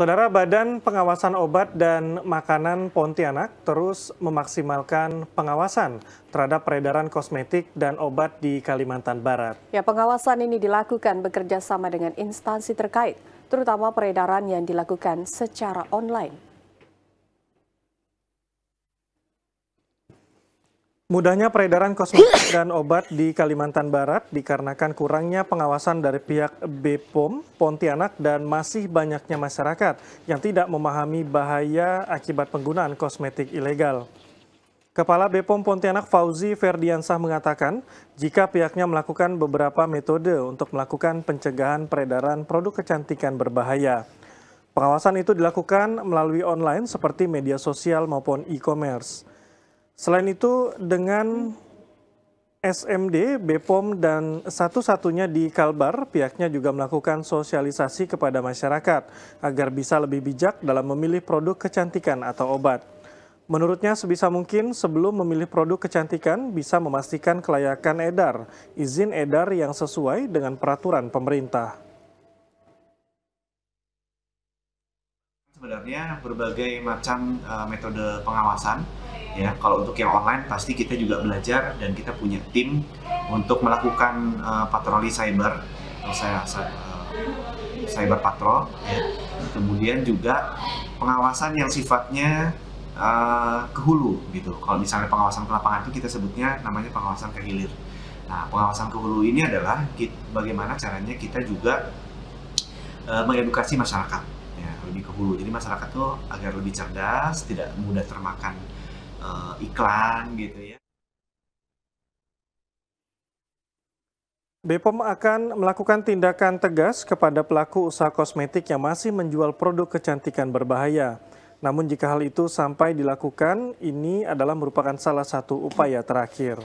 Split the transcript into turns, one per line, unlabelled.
Saudara Badan Pengawasan Obat dan Makanan Pontianak terus memaksimalkan pengawasan terhadap peredaran kosmetik dan obat di Kalimantan Barat.
Ya, pengawasan ini dilakukan bekerja sama dengan instansi terkait, terutama peredaran yang dilakukan secara online.
Mudahnya peredaran kosmetik dan obat di Kalimantan Barat dikarenakan kurangnya pengawasan dari pihak BPOM, Pontianak, dan masih banyaknya masyarakat yang tidak memahami bahaya akibat penggunaan kosmetik ilegal. Kepala BPOM Pontianak Fauzi Ferdiansah mengatakan, jika pihaknya melakukan beberapa metode untuk melakukan pencegahan peredaran produk kecantikan berbahaya. Pengawasan itu dilakukan melalui online seperti media sosial maupun e-commerce. Selain itu dengan SMD, BPOM, dan satu-satunya di Kalbar, pihaknya juga melakukan sosialisasi kepada masyarakat agar bisa lebih bijak dalam memilih produk kecantikan atau obat. Menurutnya sebisa mungkin sebelum memilih produk kecantikan bisa memastikan kelayakan edar, izin edar yang sesuai dengan peraturan pemerintah.
Sebenarnya berbagai macam uh, metode pengawasan ya kalau untuk yang online pasti kita juga belajar dan kita punya tim untuk melakukan uh, patroli cyber atau saya, uh, eh, cyber patrol ya. kemudian juga pengawasan yang sifatnya uh, ke hulu gitu kalau misalnya pengawasan ke lapangan itu kita sebutnya namanya pengawasan ke hilir nah pengawasan ke hulu ini adalah bagaimana caranya kita juga uh, mengedukasi masyarakat ya, lebih ke hulu jadi masyarakat tuh agar lebih cerdas tidak mudah termakan iklan gitu ya.
BPOM akan melakukan tindakan tegas kepada pelaku usaha kosmetik yang masih menjual produk kecantikan berbahaya. Namun jika hal itu sampai dilakukan, ini adalah merupakan salah satu upaya terakhir.